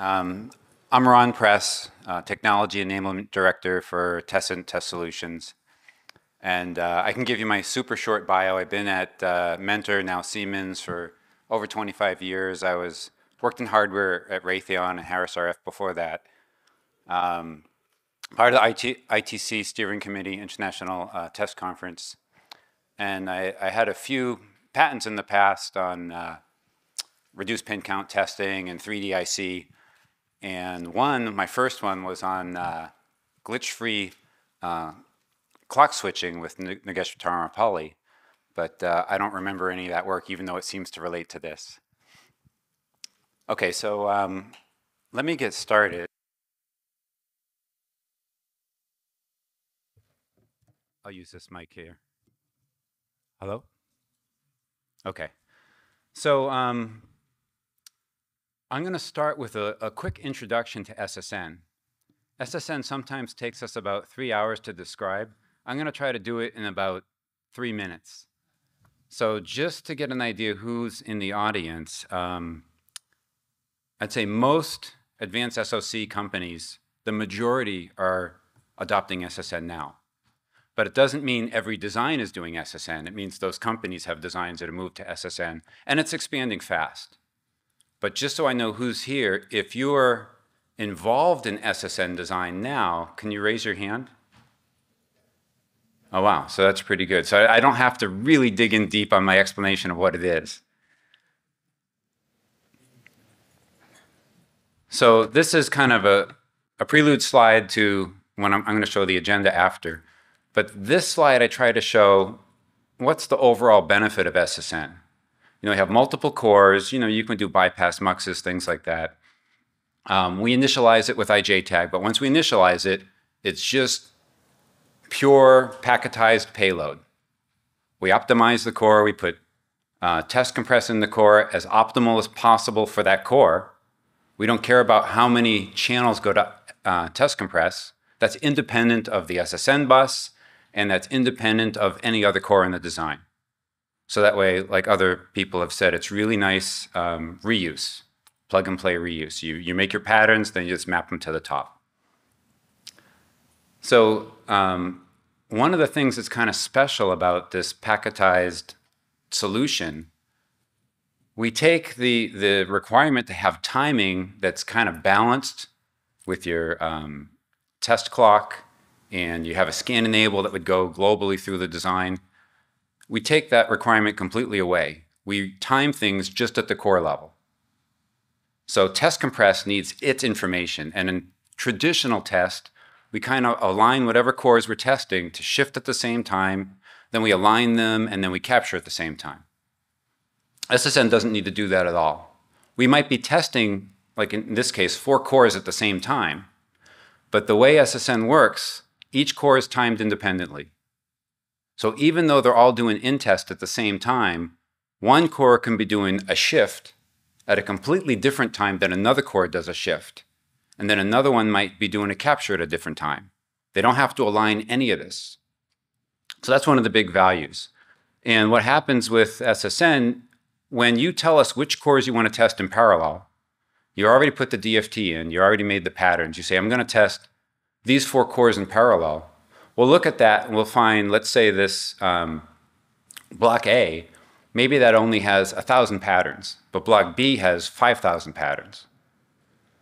Um, I'm Ron Press, uh, Technology Enablement Director for Tessent Test Solutions. And uh, I can give you my super short bio. I've been at uh, Mentor, now Siemens, for over 25 years. I was worked in hardware at Raytheon and Harris RF before that. Um, part of the IT, ITC Steering Committee International uh, Test Conference. And I, I, had a few patents in the past on uh, reduced pin count testing and 3 d IC. And one, my first one was on uh, glitch-free uh, clock switching with N Nagesh Taramapalli, but uh, I don't remember any of that work, even though it seems to relate to this. Okay, so um, let me get started. I'll use this mic here. Hello? Okay. So um, I'm going to start with a, a, quick introduction to SSN. SSN sometimes takes us about three hours to describe. I'm going to try to do it in about three minutes. So just to get an idea who's in the audience, um, I'd say most advanced SOC companies, the majority are adopting SSN now. But it doesn't mean every design is doing SSN. It means those companies have designs that have moved to SSN, and it's expanding fast. But just so I know who's here, if you're involved in SSN design now, can you raise your hand? Oh, wow. So that's pretty good. So I don't have to really dig in deep on my explanation of what it is. So this is kind of a, a prelude slide to when I'm, I'm going to show the agenda after. But this slide, I try to show what's the overall benefit of SSN you know, you have multiple cores, you know, you can do bypass muxes, things like that. Um, we initialize it with IJ tag, but once we initialize it, it's just pure packetized payload. We optimize the core, we put uh, test compress in the core as optimal as possible for that core. We don't care about how many channels go to uh, test compress. That's independent of the SSN bus, and that's independent of any other core in the design. So that way, like other people have said, it's really nice um, reuse, plug and play reuse. You, you make your patterns, then you just map them to the top. So um, one of the things that's kind of special about this packetized solution, we take the, the requirement to have timing that's kind of balanced with your um, test clock, and you have a scan enable that would go globally through the design we take that requirement completely away. We time things just at the core level. So test compress needs its information. And in traditional test, we kind of align whatever cores we're testing to shift at the same time, then we align them, and then we capture at the same time. SSN doesn't need to do that at all. We might be testing, like in this case, four cores at the same time, but the way SSN works, each core is timed independently. So even though they're all doing in test at the same time, one core can be doing a shift at a completely different time than another core does a shift. And then another one might be doing a capture at a different time. They don't have to align any of this. So that's one of the big values. And what happens with SSN, when you tell us which cores you want to test in parallel, you already put the DFT in, you already made the patterns. You say, I'm going to test these four cores in parallel we'll look at that and we'll find, let's say this um, block A, maybe that only has 1,000 patterns, but block B has 5,000 patterns.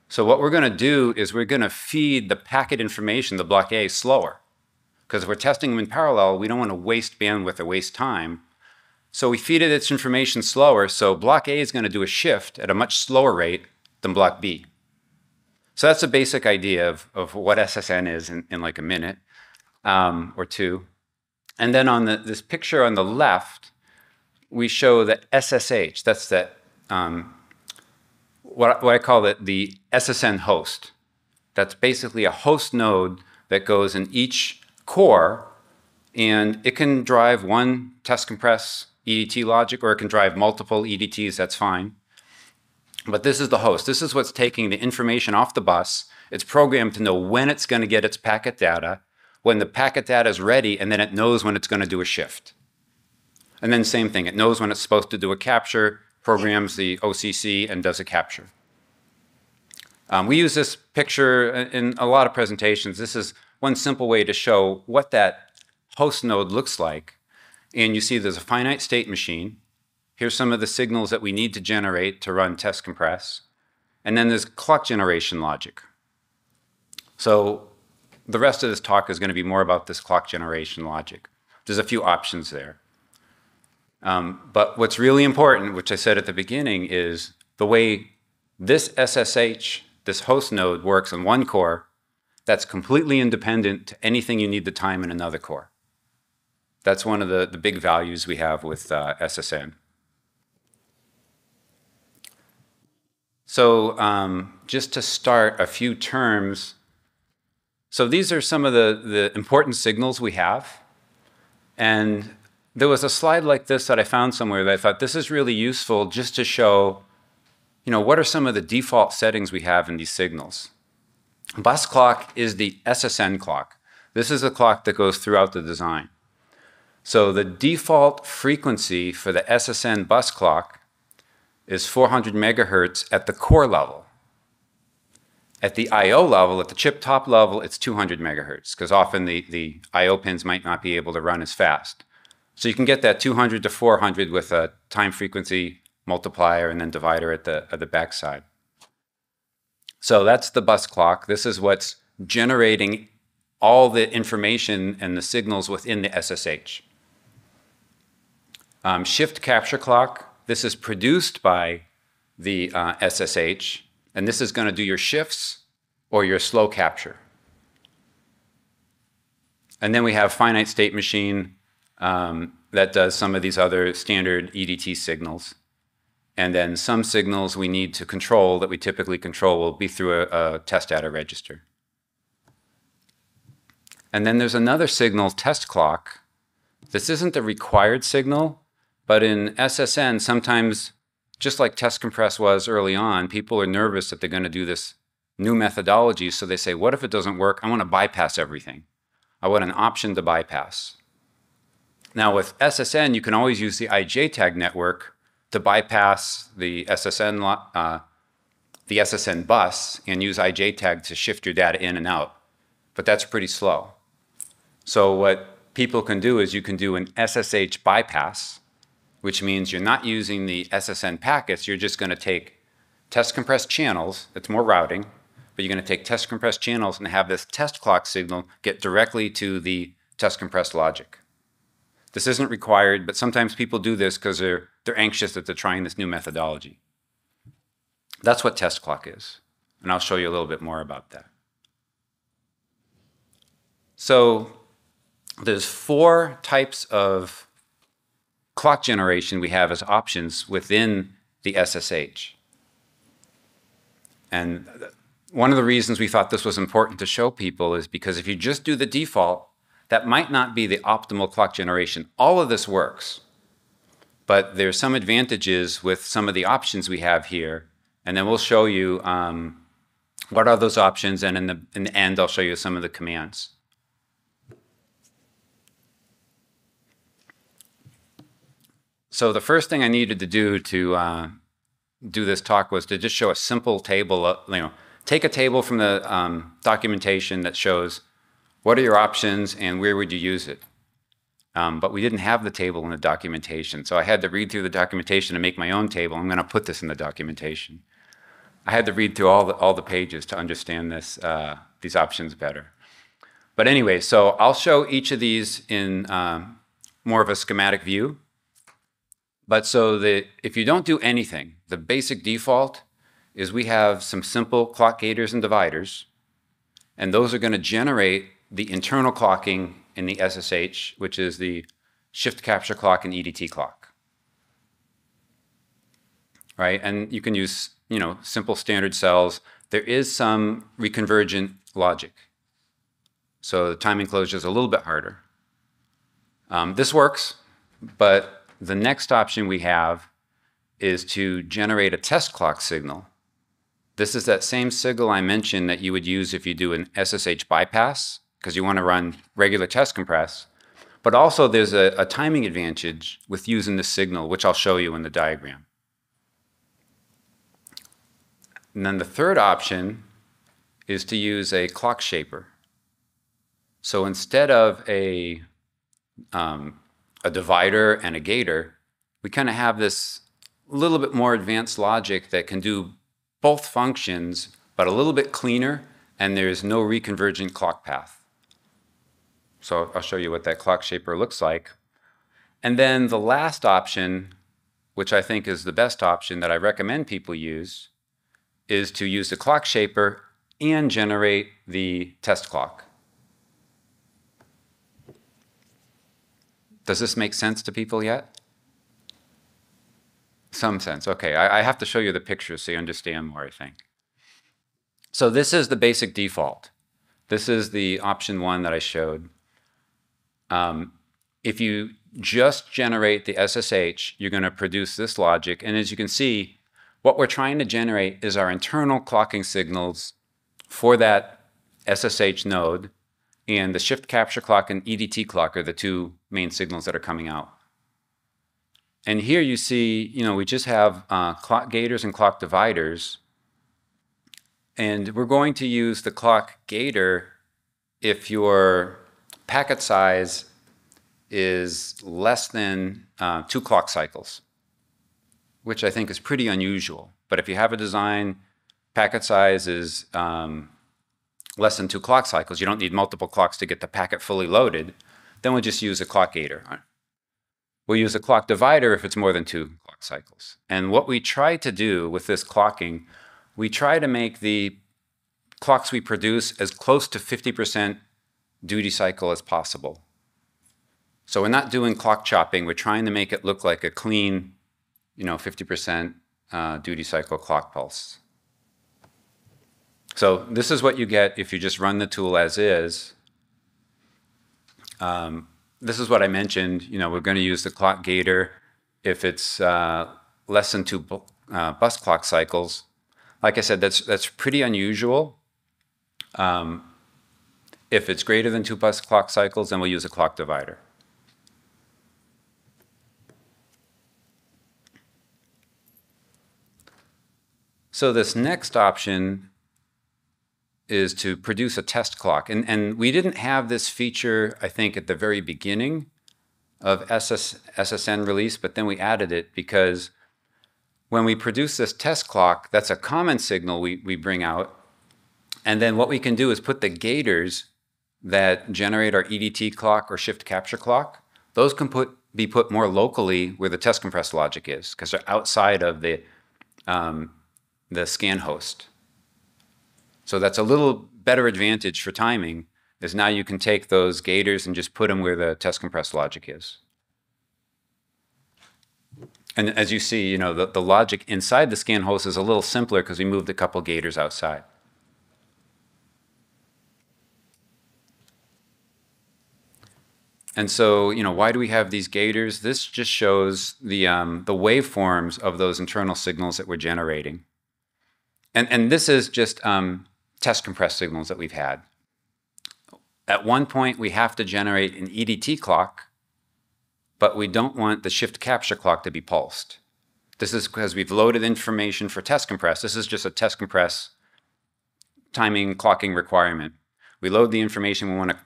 So what we're going to do is we're going to feed the packet information, the block A, slower. Because if we're testing them in parallel, we don't want to waste bandwidth or waste time. So we feed it its information slower, so block A is going to do a shift at a much slower rate than block B. So that's the basic idea of, of what SSN is in, in like a minute um, or two. And then on the, this picture on the left, we show the SSH. That's the, um, what, what I call it, the SSN host. That's basically a host node that goes in each core, and it can drive one test compress EDT logic, or it can drive multiple EDTs, that's fine. But this is the host. This is what's taking the information off the bus. It's programmed to know when it's going to get its packet data when the packet data is ready and then it knows when it's going to do a shift. And then same thing, it knows when it's supposed to do a capture, programs the OCC and does a capture. Um, we use this picture in a lot of presentations. This is one simple way to show what that host node looks like. And you see there's a finite state machine. Here's some of the signals that we need to generate to run test compress. And then there's clock generation logic. So the rest of this talk is going to be more about this clock generation logic. There's a few options there. Um, but what's really important, which I said at the beginning, is the way this SSH, this host node, works in one core that's completely independent to anything you need the time in another core. That's one of the, the big values we have with uh, SSN. So um, just to start, a few terms so these are some of the, the important signals we have. And there was a slide like this that I found somewhere that I thought this is really useful just to show, you know, what are some of the default settings we have in these signals. Bus clock is the SSN clock. This is a clock that goes throughout the design. So the default frequency for the SSN bus clock is 400 megahertz at the core level. At the I.O. level, at the chip top level, it's 200 megahertz because often the, the I.O. pins might not be able to run as fast. So you can get that 200 to 400 with a time frequency multiplier and then divider at the, at the backside. So that's the bus clock. This is what's generating all the information and the signals within the SSH. Um, shift capture clock, this is produced by the uh, SSH. And this is going to do your shifts or your slow capture. And then we have finite state machine um, that does some of these other standard EDT signals. And then some signals we need to control that we typically control will be through a, a test data register. And then there's another signal, test clock. This isn't the required signal, but in SSN, sometimes just like test compress was early on, people are nervous that they're going to do this new methodology. So they say, what if it doesn't work? I want to bypass everything. I want an option to bypass. Now with SSN, you can always use the IJ tag network to bypass the SSN, uh, the SSN bus and use IJ tag to shift your data in and out. But that's pretty slow. So what people can do is you can do an SSH bypass, which means you're not using the SSN packets, you're just going to take test compressed channels, that's more routing, but you're going to take test compressed channels and have this test clock signal get directly to the test compressed logic. This isn't required, but sometimes people do this because they're, they're anxious that they're trying this new methodology. That's what test clock is, and I'll show you a little bit more about that. So there's four types of clock generation we have as options within the SSH. And one of the reasons we thought this was important to show people is because if you just do the default, that might not be the optimal clock generation. All of this works, but there's some advantages with some of the options we have here, and then we'll show you um, what are those options, and in the, in the end, I'll show you some of the commands. So the first thing I needed to do to uh, do this talk was to just show a simple table. you know, take a table from the um, documentation that shows what are your options and where would you use it. Um, but we didn't have the table in the documentation, so I had to read through the documentation to make my own table. I'm going to put this in the documentation. I had to read through all the, all the pages to understand this uh, these options better. But anyway, so I'll show each of these in uh, more of a schematic view. But so that if you don't do anything, the basic default is we have some simple clock gators and dividers, and those are going to generate the internal clocking in the SSH, which is the shift capture clock and EDT clock. Right? And you can use, you know, simple standard cells. There is some reconvergent logic. So the time enclosure is a little bit harder. Um, this works, but the next option we have is to generate a test clock signal. This is that same signal I mentioned that you would use if you do an SSH bypass, because you want to run regular test compress. But also there's a, a, timing advantage with using this signal, which I'll show you in the diagram. And then the third option is to use a clock shaper. So instead of a um, a divider and a gator, we kind of have this little bit more advanced logic that can do both functions, but a little bit cleaner, and there's no reconvergent clock path. So I'll show you what that clock shaper looks like. And then the last option, which I think is the best option that I recommend people use, is to use the clock shaper and generate the test clock. Does this make sense to people yet? Some sense. Okay, I, I have to show you the pictures so you understand more, I think. So this is the basic default. This is the option one that I showed. Um, if you just generate the SSH, you're going to produce this logic. And as you can see, what we're trying to generate is our internal clocking signals for that SSH node and the shift capture clock and EDT clock are the two main signals that are coming out. And here you see, you know, we just have uh, clock gators and clock dividers. And we're going to use the clock gator if your packet size is less than uh, two clock cycles, which I think is pretty unusual. But if you have a design, packet size is um, less than two clock cycles, you don't need multiple clocks to get the packet fully loaded, then we'll just use a clock gator. We'll use a clock divider if it's more than two clock cycles. And what we try to do with this clocking, we try to make the clocks we produce as close to 50% duty cycle as possible. So we're not doing clock chopping. We're trying to make it look like a clean, you know, 50% uh, duty cycle clock pulse. So this is what you get if you just run the tool as is. Um, this is what I mentioned. You know, we're going to use the clock gator if it's uh, less than two uh, bus clock cycles. Like I said, that's that's pretty unusual. Um, if it's greater than two bus clock cycles, then we'll use a clock divider. So this next option is to produce a test clock. And, and we didn't have this feature, I think, at the very beginning of SS, SSN release, but then we added it because when we produce this test clock, that's a common signal we, we bring out. And then what we can do is put the gators that generate our EDT clock or shift capture clock, those can put, be put more locally where the test compress logic is because they're outside of the, um, the scan host. So that's a little better advantage for timing is now you can take those gators and just put them where the test compressed logic is. And as you see, you know, the, the logic inside the scan host is a little simpler because we moved a couple gators outside. And so, you know, why do we have these gators? This just shows the, um, the waveforms of those internal signals that we're generating. And, and this is just um, test compress signals that we've had. At one point, we have to generate an EDT clock, but we don't want the shift capture clock to be pulsed. This is because we've loaded information for test compress. This is just a test compress timing clocking requirement. We load the information, we want to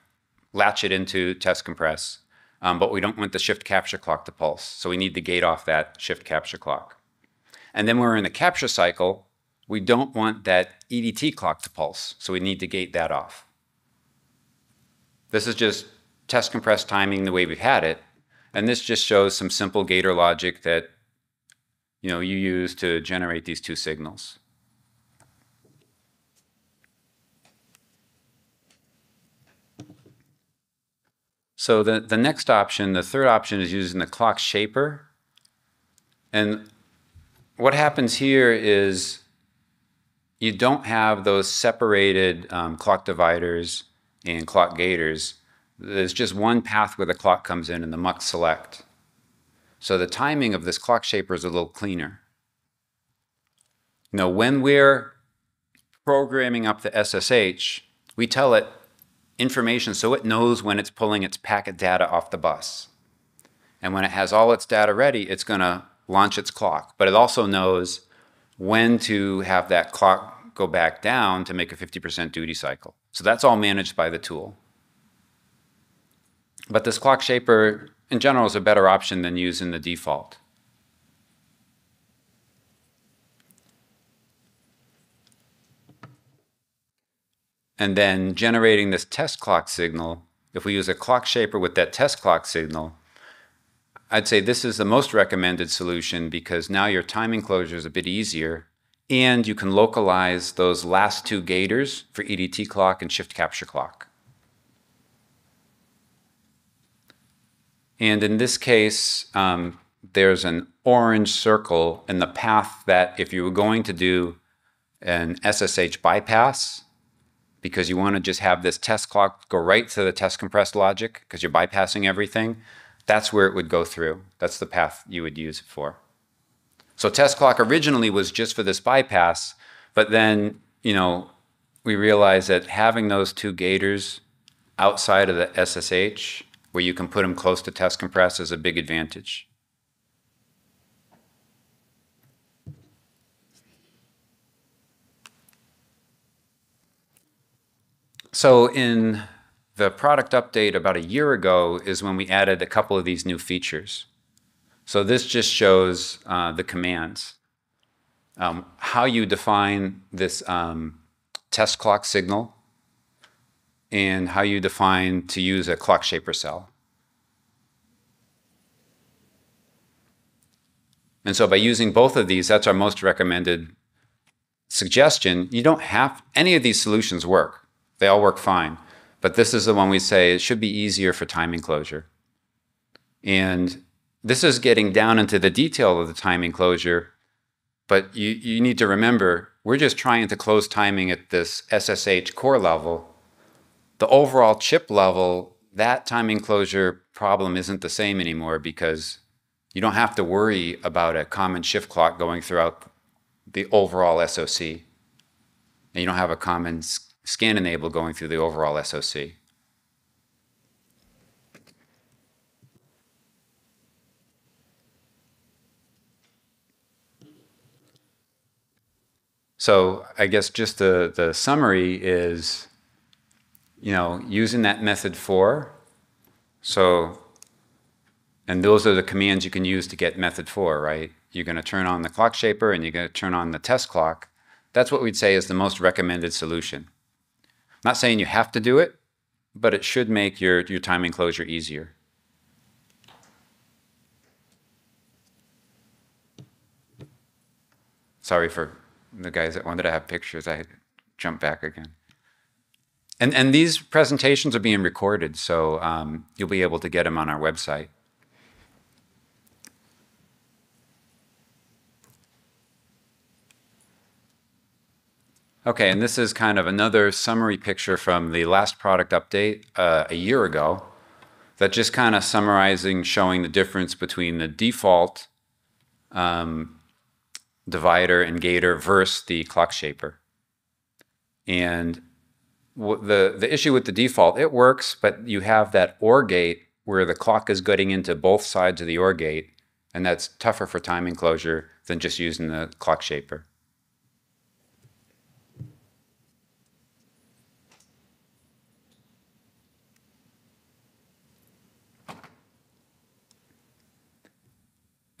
latch it into test compress, um, but we don't want the shift capture clock to pulse. So we need to gate off that shift capture clock. And then we're in the capture cycle, we don't want that EDT clock to pulse, so we need to gate that off. This is just test compressed timing the way we've had it, and this just shows some simple gator logic that you know you use to generate these two signals. So the, the next option, the third option is using the clock shaper. And what happens here is you don't have those separated um, clock dividers and clock gators. There's just one path where the clock comes in and the muck select. So the timing of this clock shaper is a little cleaner. Now, when we're programming up the SSH, we tell it information so it knows when it's pulling its packet data off the bus. And when it has all its data ready, it's going to launch its clock. But it also knows when to have that clock go back down to make a 50% duty cycle. So that's all managed by the tool. But this clock shaper, in general, is a better option than using the default. And then generating this test clock signal, if we use a clock shaper with that test clock signal, I'd say this is the most recommended solution because now your timing closure is a bit easier and you can localize those last two gators for EDT clock and shift capture clock. And in this case, um, there's an orange circle in the path that if you were going to do an SSH bypass, because you want to just have this test clock go right to the test compressed logic because you're bypassing everything, that's where it would go through. That's the path you would use it for. So test clock originally was just for this bypass, but then, you know, we realized that having those two gators outside of the SSH, where you can put them close to test compress is a big advantage. So in the product update about a year ago is when we added a couple of these new features. So this just shows uh, the commands. Um, how you define this um, test clock signal and how you define to use a clock shaper cell. And so by using both of these, that's our most recommended suggestion. You don't have, any of these solutions work. They all work fine. But this is the one we say it should be easier for time enclosure. And this is getting down into the detail of the timing closure, but you, you need to remember we're just trying to close timing at this SSH core level. The overall chip level, that timing closure problem isn't the same anymore because you don't have to worry about a common shift clock going throughout the overall SOC. And you don't have a common scan enable going through the overall SOC. So I guess just the, the summary is, you know, using that method for, so, and those are the commands you can use to get method for, right? You're going to turn on the clock shaper and you're going to turn on the test clock. That's what we'd say is the most recommended solution. I'm not saying you have to do it, but it should make your, your time enclosure easier. Sorry for the guys that wanted to have pictures, I jumped back again. And, and these presentations are being recorded, so um, you'll be able to get them on our website. Okay, and this is kind of another summary picture from the last product update uh, a year ago that just kind of summarizing, showing the difference between the default um, divider and gator versus the clock shaper. And the, the issue with the default, it works, but you have that OR gate where the clock is getting into both sides of the OR gate, and that's tougher for timing closure than just using the clock shaper.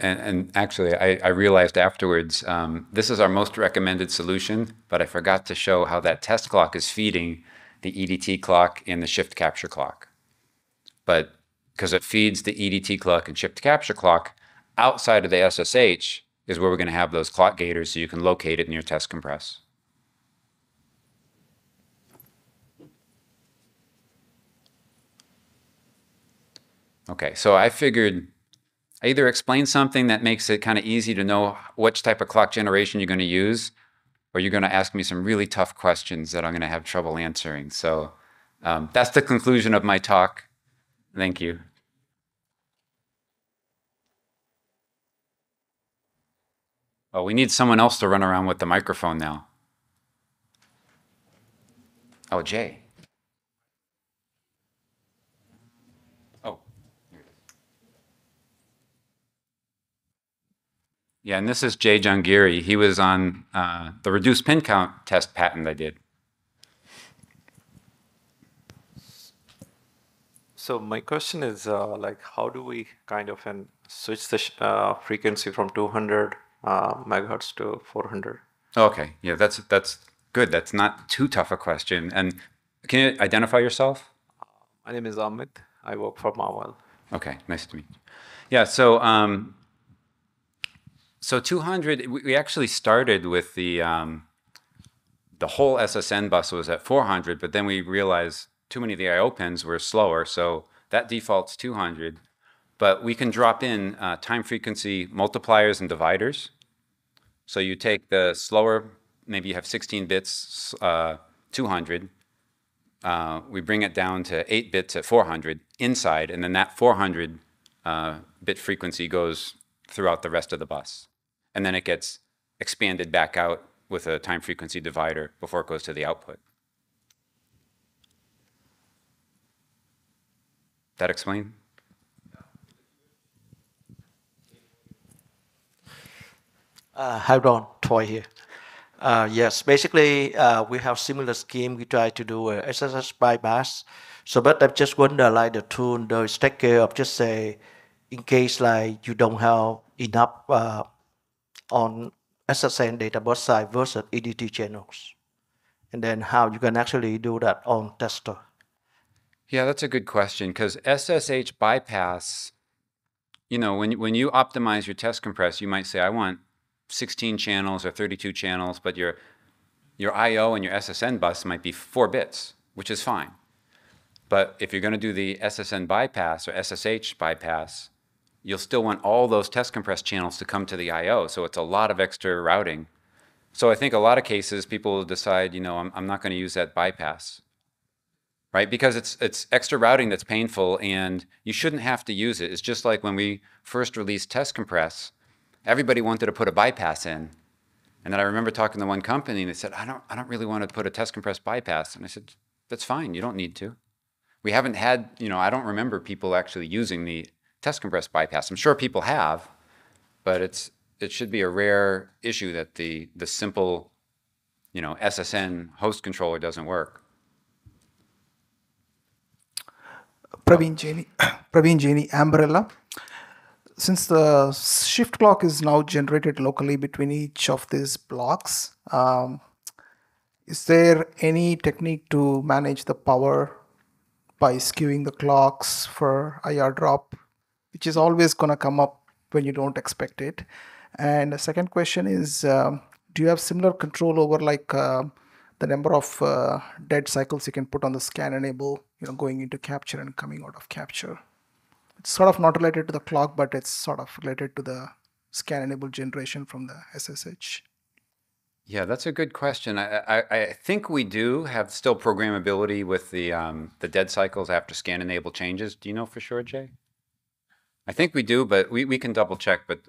and, and actually, I, I, realized afterwards, um, this is our most recommended solution, but I forgot to show how that test clock is feeding the EDT clock and the shift capture clock. But because it feeds the EDT clock and shift capture clock, outside of the SSH is where we're going to have those clock gators so you can locate it in your test compress. Okay, so I figured I either explain something that makes it kind of easy to know which type of clock generation you're going to use, or you're going to ask me some really tough questions that I'm going to have trouble answering. So um, that's the conclusion of my talk. Thank you. Well, oh, we need someone else to run around with the microphone now. Oh, Jay. Yeah, and this is Jay Jungiri. He was on uh, the reduced pin count test patent I did. So my question is uh, like, how do we kind of switch the uh, frequency from 200 uh, megahertz to 400? Okay, yeah, that's that's good. That's not too tough a question. And can you identify yourself? My name is Amit. I work for Mawal. Okay, nice to meet you. Yeah, so um, so 200, we actually started with the, um, the whole SSN bus was at 400, but then we realized too many of the IO pins were slower, so that defaults 200. But we can drop in uh, time frequency multipliers and dividers. So you take the slower, maybe you have 16 bits, uh, 200. Uh, we bring it down to 8 bits at 400 inside, and then that 400 uh, bit frequency goes throughout the rest of the bus and then it gets expanded back out with a time frequency divider before it goes to the output. That explain? Uh, hi, Ron. Toy here. Uh, yes, basically, uh, we have similar scheme. We try to do a uh, SSH bypass. So, but I just wonder, like the tool, the stacker of just say, in case like you don't have enough uh, on SSN data bus side versus EDT channels. And then how you can actually do that on tester. Yeah, that's a good question because SSH bypass, you know, when, when you optimize your test compress, you might say, I want 16 channels or 32 channels, but your, your IO and your SSN bus might be four bits, which is fine. But if you're going to do the SSN bypass or SSH bypass, you'll still want all those test compress channels to come to the I.O. So it's a lot of extra routing. So I think a lot of cases people will decide, you know, I'm, I'm not going to use that bypass, right? Because it's it's extra routing that's painful, and you shouldn't have to use it. It's just like when we first released test compress, everybody wanted to put a bypass in, and then I remember talking to one company and they said, I don't I don't really want to put a test compress bypass, and I said, that's fine, you don't need to. We haven't had, you know, I don't remember people actually using the test compressed bypass. I'm sure people have, but it's it should be a rare issue that the the simple, you know, SSN host controller doesn't work. Praveen Jaini, Praveen Jaini, Umbrella. Since the shift clock is now generated locally between each of these blocks, um, is there any technique to manage the power by skewing the clocks for IR drop which is always going to come up when you don't expect it. And the second question is, um, do you have similar control over like uh, the number of uh, dead cycles you can put on the scan enable, you know, going into capture and coming out of capture? It's sort of not related to the clock, but it's sort of related to the scan enable generation from the SSH. Yeah, that's a good question. I, I, I think we do have still programmability with the um, the dead cycles after scan enable changes. Do you know for sure, Jay? I think we do, but we, we can double check. But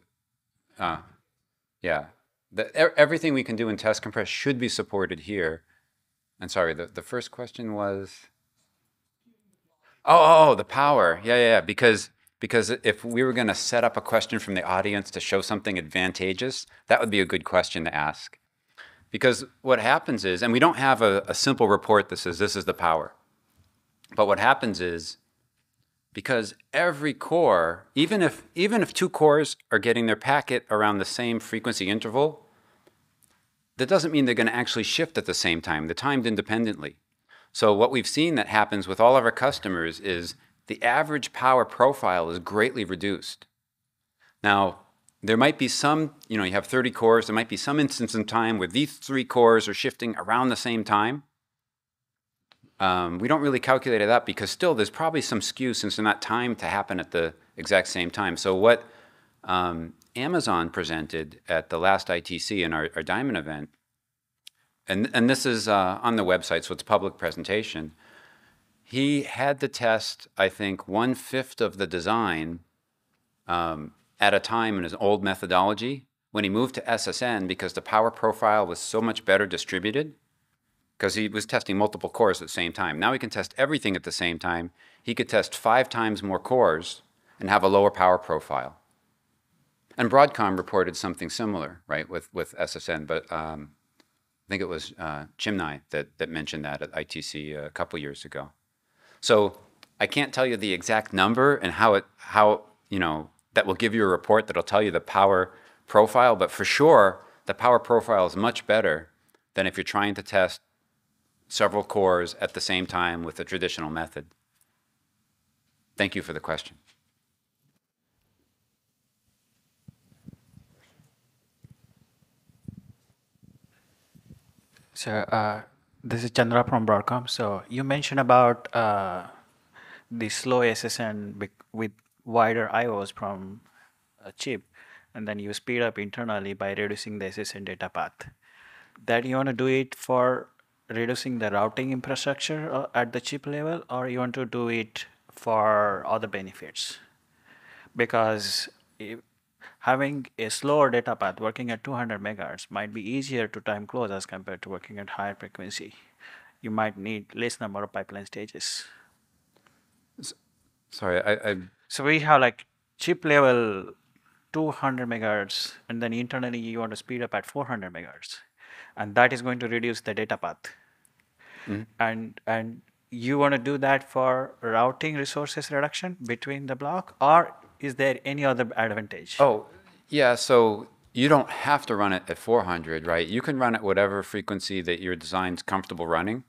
uh, yeah, the, everything we can do in test compress should be supported here. And sorry, the, the first question was, oh, oh, oh, the power. Yeah, yeah, yeah. Because, because if we were going to set up a question from the audience to show something advantageous, that would be a good question to ask. Because what happens is, and we don't have a, a simple report that says this is the power. But what happens is because every core, even if, even if two cores are getting their packet around the same frequency interval, that doesn't mean they're going to actually shift at the same time. They're timed independently. So what we've seen that happens with all of our customers is the average power profile is greatly reduced. Now, there might be some, you know, you have 30 cores, there might be some instance in time where these three cores are shifting around the same time, um, we don't really calculate it up because still there's probably some skew since they're not timed to happen at the exact same time. So what um, Amazon presented at the last ITC in our, our Diamond event, and, and this is uh, on the website, so it's public presentation, he had to test, I think, one-fifth of the design um, at a time in his old methodology. When he moved to SSN, because the power profile was so much better distributed, because he was testing multiple cores at the same time. Now he can test everything at the same time. He could test five times more cores and have a lower power profile. And Broadcom reported something similar, right, with, with SSN, but um, I think it was uh, that, that mentioned that at ITC a couple years ago. So I can't tell you the exact number and how it, how, you know, that will give you a report that'll tell you the power profile, but for sure, the power profile is much better than if you're trying to test several cores at the same time with the traditional method? Thank you for the question. So uh, this is Chandra from Broadcom. So you mentioned about uh, the slow SSN with wider IOs from a chip, and then you speed up internally by reducing the SSN data path. That you want to do it for reducing the routing infrastructure uh, at the chip level or you want to do it for other benefits because having a slower data path working at 200 megahertz might be easier to time close as compared to working at higher frequency you might need less number of pipeline stages sorry I, I so we have like chip level 200 megahertz and then internally you want to speed up at 400 megahertz and that is going to reduce the data path Mm -hmm. And and you want to do that for routing resources reduction between the block, or is there any other advantage? Oh, yeah. So you don't have to run it at 400, right? You can run it whatever frequency that your design's comfortable running.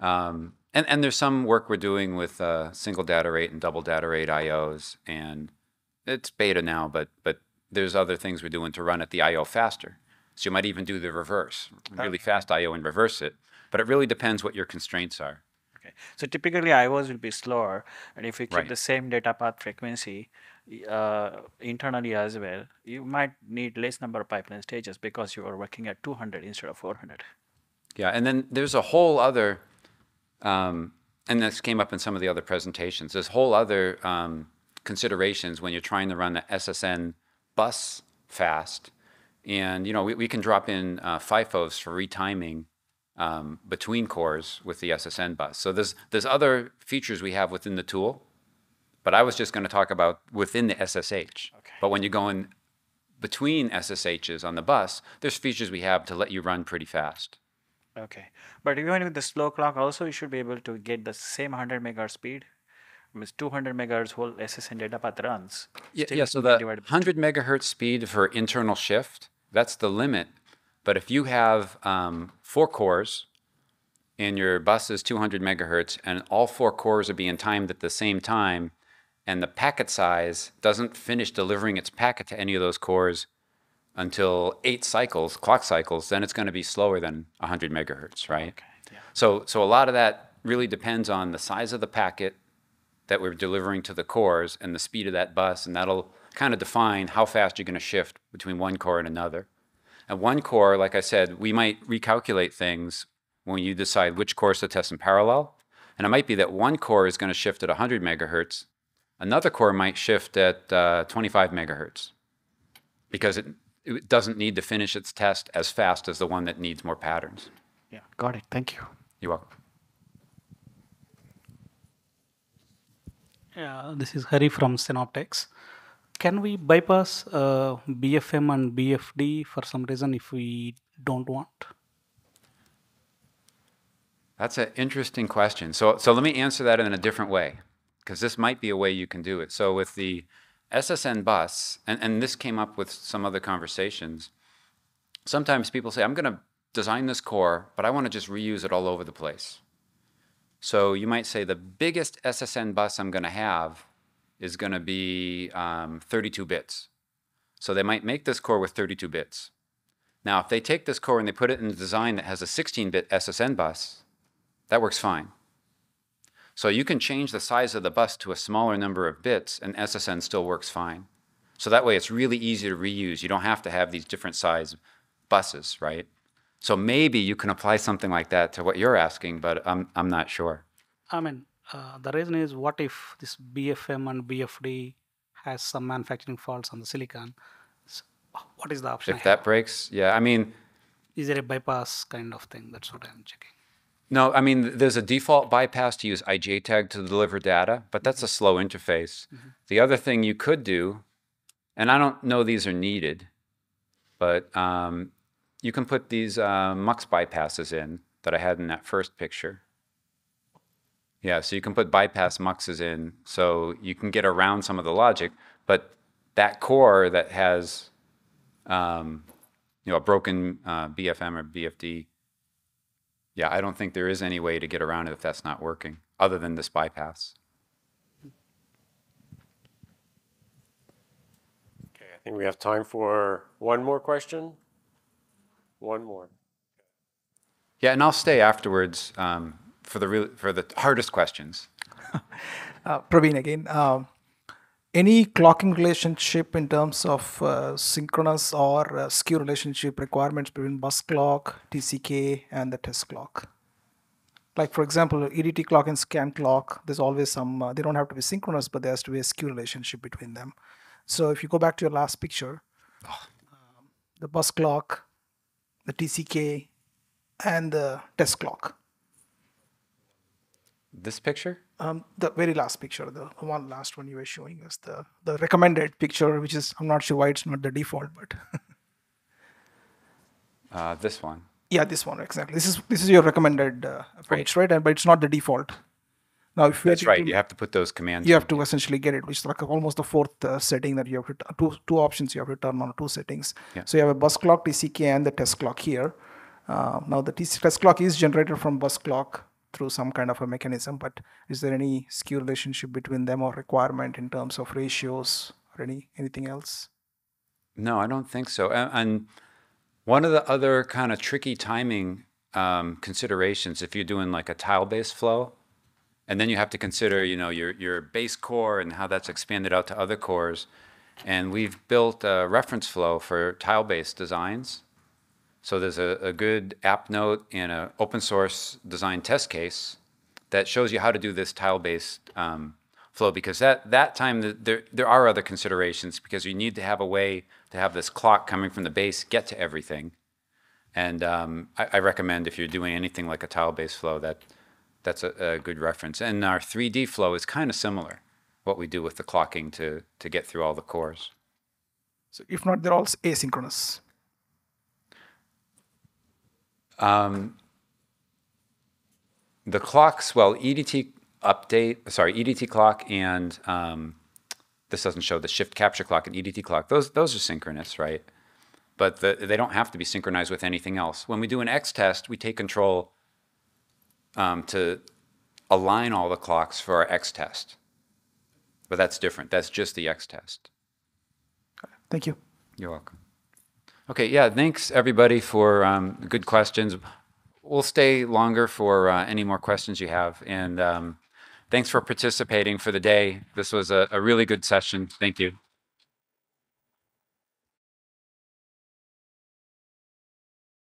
Um, and, and there's some work we're doing with uh, single data rate and double data rate IOs, and it's beta now, but but there's other things we're doing to run at the IO faster. So you might even do the reverse, really okay. fast IO and reverse it. But it really depends what your constraints are. Okay. So typically IOs will be slower. And if you keep right. the same data path frequency uh, internally as well, you might need less number of pipeline stages because you are working at 200 instead of 400. Yeah, and then there's a whole other, um, and this came up in some of the other presentations, there's whole other um, considerations when you're trying to run the SSN bus fast. And, you know, we, we can drop in uh, FIFOs for retiming um, between cores with the SSN bus. So there's, there's other features we have within the tool, but I was just going to talk about within the SSH. Okay. But when you're going between SSHs on the bus, there's features we have to let you run pretty fast. Okay. But even with the slow clock also, you should be able to get the same 100 megahertz speed with 200 megahertz whole SSN data path runs. Yeah, yeah so the 100 megahertz speed for internal shift, that's the limit but if you have um, four cores and your bus is 200 megahertz and all four cores are being timed at the same time, and the packet size doesn't finish delivering its packet to any of those cores until eight cycles, clock cycles, then it's going to be slower than 100 megahertz, right? Okay, yeah. So, so a lot of that really depends on the size of the packet that we're delivering to the cores and the speed of that bus, and that'll kind of define how fast you're going to shift between one core and another. At one core, like I said, we might recalculate things when you decide which cores to test in parallel. And it might be that one core is going to shift at 100 megahertz. Another core might shift at uh, 25 megahertz because it, it doesn't need to finish its test as fast as the one that needs more patterns. Yeah, got it. Thank you. You're welcome. Yeah, this is Hari from Synoptics can we bypass uh, BFM and BFD for some reason if we don't want? That's an interesting question. So, so let me answer that in a different way, because this might be a way you can do it. So with the SSN bus, and, and this came up with some other conversations, sometimes people say, I'm going to design this core, but I want to just reuse it all over the place. So you might say the biggest SSN bus I'm going to have is going to be um, 32 bits. So they might make this core with 32 bits. Now, if they take this core and they put it in a design that has a 16-bit SSN bus, that works fine. So you can change the size of the bus to a smaller number of bits, and SSN still works fine. So that way, it's really easy to reuse. You don't have to have these different size buses, right? So maybe you can apply something like that to what you're asking, but I'm, I'm not sure. Amen uh, the reason is what if this BFM and BFD has some manufacturing faults on the silicon? So what is the option? If that breaks, yeah, I mean, is there a bypass kind of thing? That's what I'm checking. No, I mean, there's a default bypass to use IJTag to deliver data, but that's a mm-hmm. slow interface. Mm-hmm. The other thing you could do, and I don't know these are needed, but um, you can put these uh, MUX bypasses in that I had in that first picture. Yeah, so you can put bypass muxes in, so you can get around some of the logic, but that core that has, um, you know, a broken uh, BFM or BFD, yeah, I don't think there is any way to get around it if that's not working, other than this bypass. Okay, I think we have time for one more question. One more. Yeah, and I'll stay afterwards. Um, for the real, for the hardest questions. uh, Praveen again. Um, any clocking relationship in terms of uh, synchronous or uh, skew relationship requirements between bus clock, TCK, and the test clock? Like for example, EDT clock and scan clock. There's always some. Uh, they don't have to be synchronous, but there has to be a skew relationship between them. So if you go back to your last picture, oh. um, the bus clock, the TCK, and the test clock this picture? Um, the very last picture, the one last one you were showing us, the, the recommended picture, which is, I'm not sure why it's not the default, but. uh, this one. Yeah, this one, exactly. This is this is your recommended uh, approach, right. right? And, but it's not the default. Now, if That's right, to, you have to put those commands. You have to essentially get it, which is like almost the fourth uh, setting that you have to, two, two options you have to turn on, two settings. Yeah. So you have a bus clock, TCK, and the test clock here. Uh, now the test clock is generated from bus clock through some kind of a mechanism, but is there any skew relationship between them or requirement in terms of ratios or any anything else? No, I don't think so. And, and one of the other kind of tricky timing um, considerations, if you're doing like a tile-based flow, and then you have to consider, you know, your your base core and how that's expanded out to other cores. And we've built a reference flow for tile-based designs so there's a, a good app note and an open source design test case that shows you how to do this tile-based um, flow because that, that time the, there, there are other considerations because you need to have a way to have this clock coming from the base get to everything. And um, I, I, recommend if you're doing anything like a tile-based flow, that that's a, a, good reference. And our 3D flow is kind of similar, what we do with the clocking to, to get through all the cores. So if not, they're all asynchronous. Um, the clocks, well, EDT update, sorry, EDT clock and um, this doesn't show the shift capture clock and EDT clock. Those those are synchronous, right? But the, they don't have to be synchronized with anything else. When we do an X test, we take control um, to align all the clocks for our X test. But that's different. That's just the X test. Thank you. You're welcome. Okay, yeah, thanks everybody for um, good questions. We'll stay longer for uh, any more questions you have. And um, thanks for participating for the day. This was a, a really good session. Thank you.